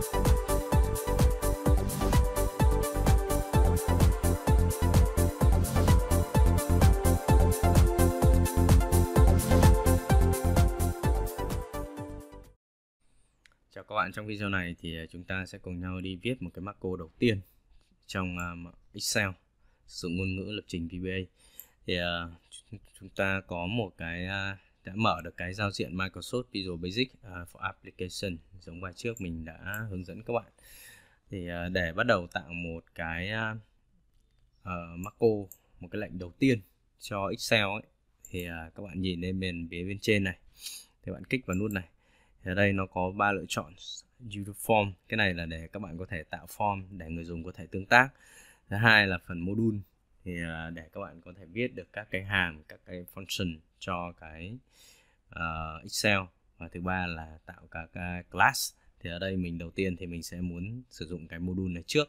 Chào các bạn, trong video này thì à, chúng ta sẽ cùng nhau đi viết một cái macro đầu tiên trong à, Excel sử dụng ngôn ngữ lập trình VBA. Thì à, chúng ta có một cái đã mở được cái giao diện Microsoft Visual Basic à, for Application giống bài trước mình đã hướng dẫn các bạn thì à, để bắt đầu tạo một cái à, ờ, macro một cái lệnh đầu tiên cho Excel ấy, thì các bạn nhìn lên bên phía bên trên này thì bạn kích vào nút này thì ở đây nó có ba lựa chọn Form, cái này là để các bạn có thể tạo form để người dùng có thể tương tác thứ hai là phần module thì để các bạn có thể viết được các cái hàm các cái function cho cái uh, Excel và thứ ba là tạo cả cái class thì ở đây mình đầu tiên thì mình sẽ muốn sử dụng cái module này trước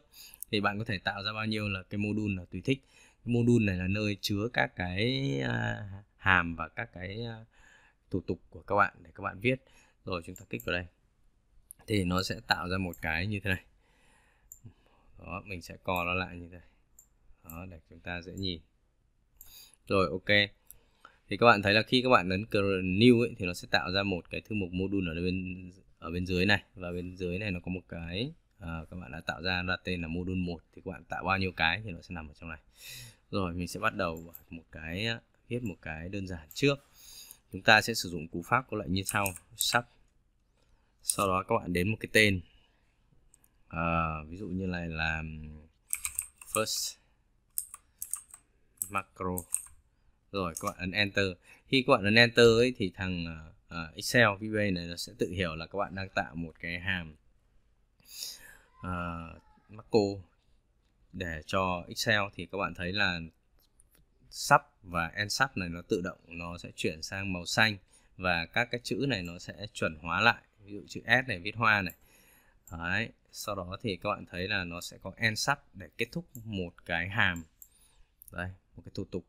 thì bạn có thể tạo ra bao nhiêu là cái module là tùy thích cái module này là nơi chứa các cái uh, hàm và các cái uh, thủ tục của các bạn để các bạn viết rồi chúng ta kích vào đây thì nó sẽ tạo ra một cái như thế này đó mình sẽ co nó lại như thế này đó để chúng ta dễ nhìn rồi ok thì các bạn thấy là khi các bạn ấn new ấy, thì nó sẽ tạo ra một cái thư mục module ở bên ở bên dưới này và bên dưới này nó có một cái à, các bạn đã tạo ra ra tên là module 1 thì các bạn tạo bao nhiêu cái thì nó sẽ nằm ở trong này rồi mình sẽ bắt đầu một cái à, viết một cái đơn giản trước chúng ta sẽ sử dụng cú pháp có lệnh như sau sắp sau đó các bạn đến một cái tên à, ví dụ như này là first macro rồi các bạn ấn enter khi các bạn ấn enter ấy thì thằng uh, excel vba này nó sẽ tự hiểu là các bạn đang tạo một cái hàm uh, ờ, macro để cho excel thì các bạn thấy là sub và end sub này nó tự động nó sẽ chuyển sang màu xanh và các cái chữ này nó sẽ chuẩn hóa lại ví dụ chữ s này viết hoa này Đấy. sau đó thì các bạn thấy là nó sẽ có end sub để kết thúc một cái hàm đây một cái thủ tục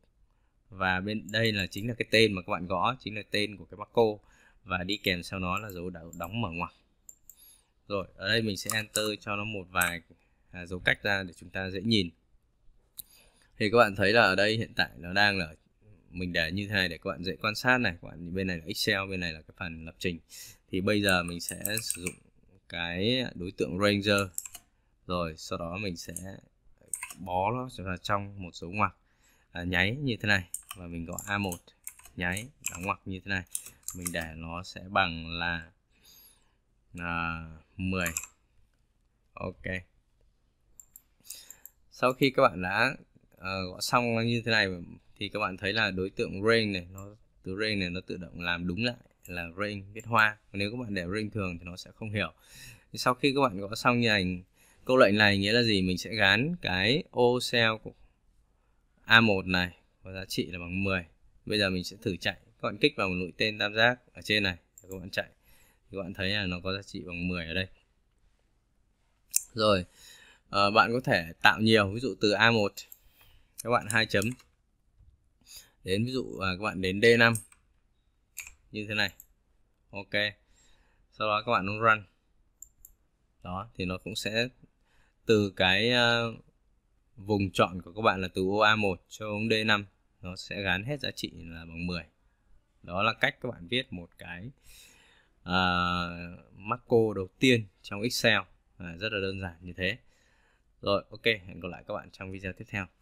và bên đây là chính là cái tên mà các bạn gõ chính là tên của cái barcode và đi kèm sau nó là dấu đóng mở ngoặc rồi ở đây mình sẽ enter cho nó một vài à, dấu cách ra để chúng ta dễ nhìn thì các bạn thấy là ở đây hiện tại nó đang là mình để như thế này để các bạn dễ quan sát này các bạn bên này là Excel bên này là cái phần lập trình thì bây giờ mình sẽ sử dụng cái đối tượng Ranger rồi sau đó mình sẽ bó nó trong một số ngoặc à, nháy như thế này và mình có A1 nháy đóng ngoặc như thế này mình để nó sẽ bằng là à, 10 ok sau khi các bạn đã uh, à, gõ xong như thế này thì các bạn thấy là đối tượng range này nó từ range này nó tự động làm đúng lại là range viết hoa nếu các bạn để range thường thì nó sẽ không hiểu sau khi các bạn gõ xong như này câu lệnh này nghĩa là gì mình sẽ gán cái ô cell A1 này có giá trị là bằng 10 bây giờ mình sẽ thử chạy các bạn kích vào một mũi tên tam giác ở trên này các bạn chạy thì các bạn thấy là nó có giá trị bằng 10 ở đây rồi à, bạn có thể tạo nhiều ví dụ từ A1 các bạn hai chấm đến ví dụ à, các bạn đến D5 như thế này ok sau đó các bạn run đó thì nó cũng sẽ từ cái uh, vùng chọn của các bạn là từ oa A1 cho ống D5 nó sẽ gán hết giá trị là bằng 10 đó là cách các bạn viết một cái uh, à, macro đầu tiên trong Excel à, rất là đơn giản như thế rồi ok hẹn gặp lại các bạn trong video tiếp theo